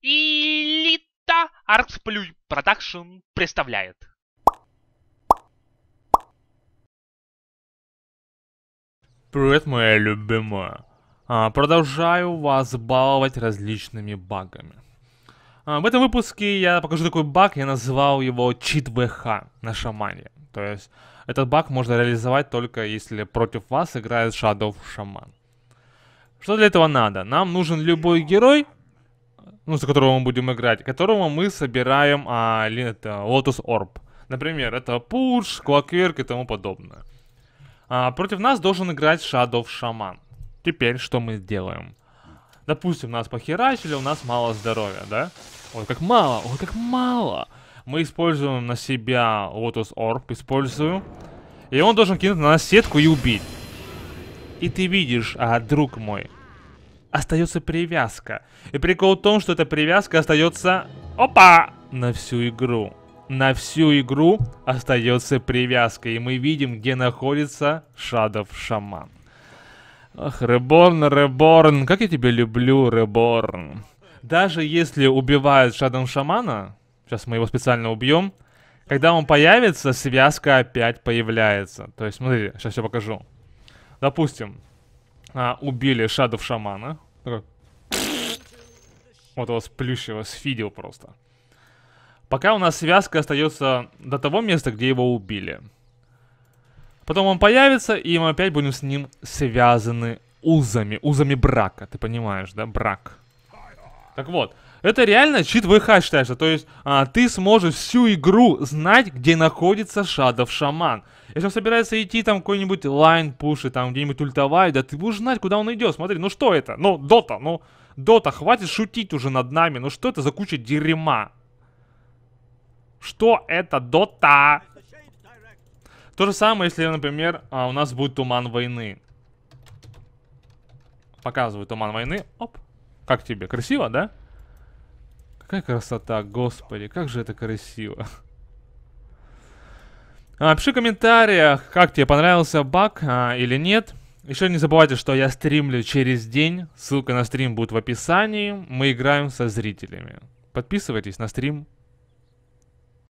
Элита Артсплюй Продакшн представляет. Привет, моя любимая. А, продолжаю вас баловать различными багами. А, в этом выпуске я покажу такой баг, я назвал его чит ВХ на шамане. То есть этот баг можно реализовать только если против вас играет Shadow Шаман. Что для этого надо? Нам нужен любой герой, ну, за которого мы будем играть, которого мы собираем а, это, Lotus Orb. Например, это Push, Clockwork и тому подобное. А, против нас должен играть Shadow Shaman. Теперь что мы сделаем? Допустим, нас похерачили, у нас мало здоровья, да? Ой, как мало, ой, как мало. Мы используем на себя Lotus Orb, использую. И он должен кинуть на нас сетку и убить. И ты видишь, а, друг мой, остается привязка. И прикол в том, что эта привязка остается... Опа! На всю игру. На всю игру остается привязка. И мы видим, где находится Шадов Шаман. Ах, Реборн, Реборн, как я тебя люблю, Реборн. Даже если убивают Шадом Шамана, сейчас мы его специально убьем, когда он появится, связка опять появляется. То есть, смотри, сейчас я покажу. Допустим, а, убили Шадов Шамана. Вот его сплющего сфидил просто. Пока у нас связка остается до того места, где его убили. Потом он появится, и мы опять будем с ним связаны узами. Узами брака, ты понимаешь, да? Брак. Так вот, это реально чит ВХ считается, то есть а, ты сможешь всю игру знать, где находится Шадов Шаман. Если он собирается идти там какой-нибудь лайн пуши, там где-нибудь ультовать, да ты будешь знать, куда он идет. Смотри, ну что это? Ну, Дота, ну, Дота, хватит шутить уже над нами. Ну что это за куча дерьма? Что это Дота? То же самое, если, например, а, у нас будет Туман Войны. Показываю Туман Войны. Оп. Как тебе? Красиво, да? Какая красота, господи, как же это красиво. А, пиши в комментариях, как тебе понравился баг а, или нет. Еще не забывайте, что я стримлю через день. Ссылка на стрим будет в описании. Мы играем со зрителями. Подписывайтесь на стрим